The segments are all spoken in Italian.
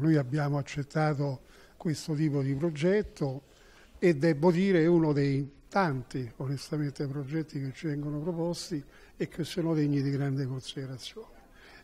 Noi abbiamo accettato questo tipo di progetto e devo dire è uno dei tanti, onestamente, progetti che ci vengono proposti e che sono degni di grande considerazione.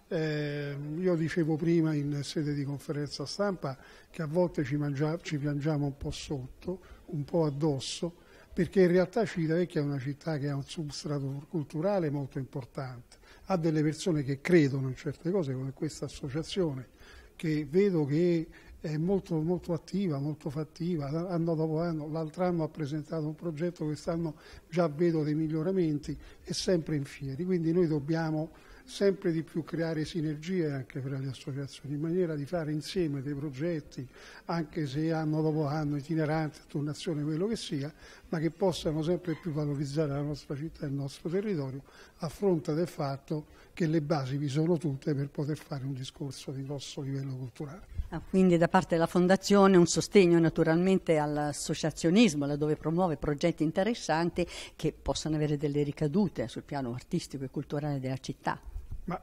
Eh, io dicevo prima in sede di conferenza stampa che a volte ci, mangia, ci piangiamo un po' sotto, un po' addosso, perché in realtà Civitavecchia è una città che ha un substrato culturale molto importante, ha delle persone che credono in certe cose come questa associazione che vedo che è molto, molto attiva, molto fattiva, anno dopo anno, l'altro anno ha presentato un progetto, quest'anno già vedo dei miglioramenti, è sempre in fieri, quindi noi dobbiamo sempre di più creare sinergie anche fra le associazioni, in maniera di fare insieme dei progetti, anche se anno dopo anno, itinerante, tornazione, quello che sia, ma che possano sempre più valorizzare la nostra città e il nostro territorio a fronte del fatto che le basi vi sono tutte per poter fare un discorso di grosso livello culturale. Ah, quindi da parte della Fondazione un sostegno naturalmente all'associazionismo, laddove promuove progetti interessanti che possano avere delle ricadute sul piano artistico e culturale della città. Ma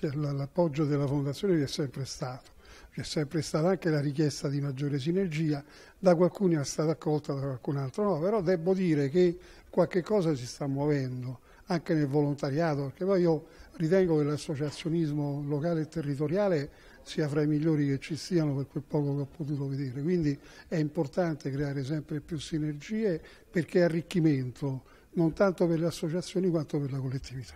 l'appoggio della Fondazione vi è sempre stato, c'è sempre stata anche la richiesta di maggiore sinergia, da qualcuno è stata accolta, da qualcun altro no, però devo dire che qualche cosa si sta muovendo anche nel volontariato, perché poi io ritengo che l'associazionismo locale e territoriale sia fra i migliori che ci siano per quel poco che ho potuto vedere, quindi è importante creare sempre più sinergie perché è arricchimento non tanto per le associazioni quanto per la collettività.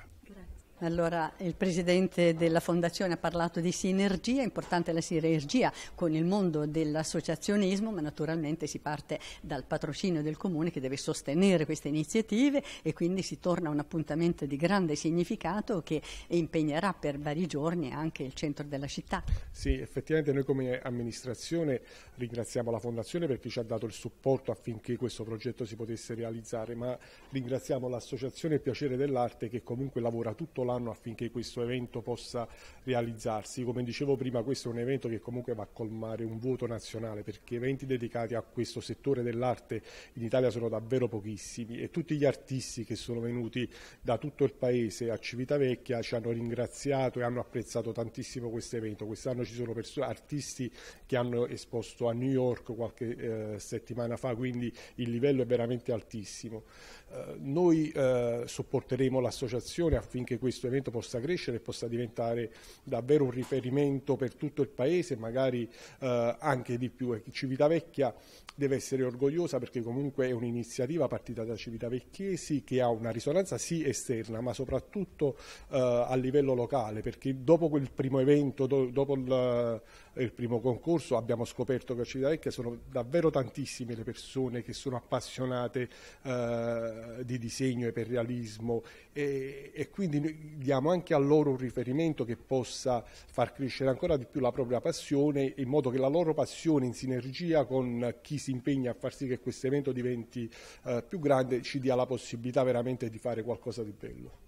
Allora, il presidente della fondazione ha parlato di sinergia, è importante la sinergia con il mondo dell'associazionismo, ma naturalmente si parte dal patrocinio del comune che deve sostenere queste iniziative e quindi si torna a un appuntamento di grande significato che impegnerà per vari giorni anche il centro della città. Sì, effettivamente noi come amministrazione ringraziamo la fondazione perché ci ha dato il supporto affinché questo progetto si potesse realizzare, ma ringraziamo l'associazione Piacere dell'Arte che comunque lavora tutto l'anno affinché questo evento possa realizzarsi. Come dicevo prima questo è un evento che comunque va a colmare un vuoto nazionale perché eventi dedicati a questo settore dell'arte in Italia sono davvero pochissimi e tutti gli artisti che sono venuti da tutto il paese a Civitavecchia ci hanno ringraziato e hanno apprezzato tantissimo questo evento. Quest'anno ci sono artisti che hanno esposto a New York qualche eh, settimana fa, quindi il livello è veramente altissimo. Eh, noi eh, sopporteremo l'associazione affinché questo questo evento possa crescere e possa diventare davvero un riferimento per tutto il Paese, magari eh, anche di più. Civitavecchia deve essere orgogliosa perché comunque è un'iniziativa partita da Civitavecchiesi che ha una risonanza sì esterna ma soprattutto eh, a livello locale perché dopo quel primo evento, do, dopo il, il, primo concorso abbiamo scoperto che a Civitavecchia sono davvero tantissime le persone che sono appassionate eh, di disegno e per realismo e, e quindi diamo anche a loro un riferimento che possa far crescere ancora di più la propria passione in modo che la loro passione in sinergia con chi si impegna a far sì che questo evento diventi eh, più grande ci dia la possibilità veramente di fare qualcosa di bello.